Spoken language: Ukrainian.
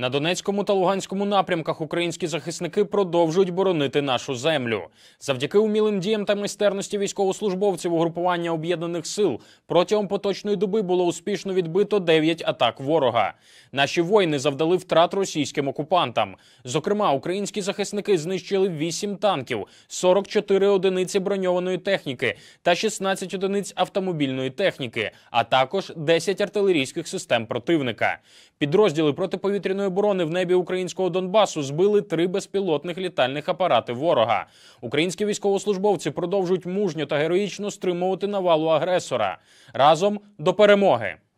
На Донецькому та Луганському напрямках українські захисники продовжують боронити нашу землю. Завдяки умілим діям та майстерності військовослужбовців угрупування об'єднаних сил протягом поточної доби було успішно відбито 9 атак ворога. Наші воїни завдали втрат російським окупантам. Зокрема, українські захисники знищили 8 танків, 44 одиниці броньованої техніки та 16 одиниць автомобільної техніки, а також 10 артилерійських систем противника. Підрозділи протиповітряної оборони в небі українського Донбасу збили три безпілотних літальних апарати ворога. Українські військовослужбовці продовжують мужньо та героїчно стримувати навалу агресора разом до перемоги.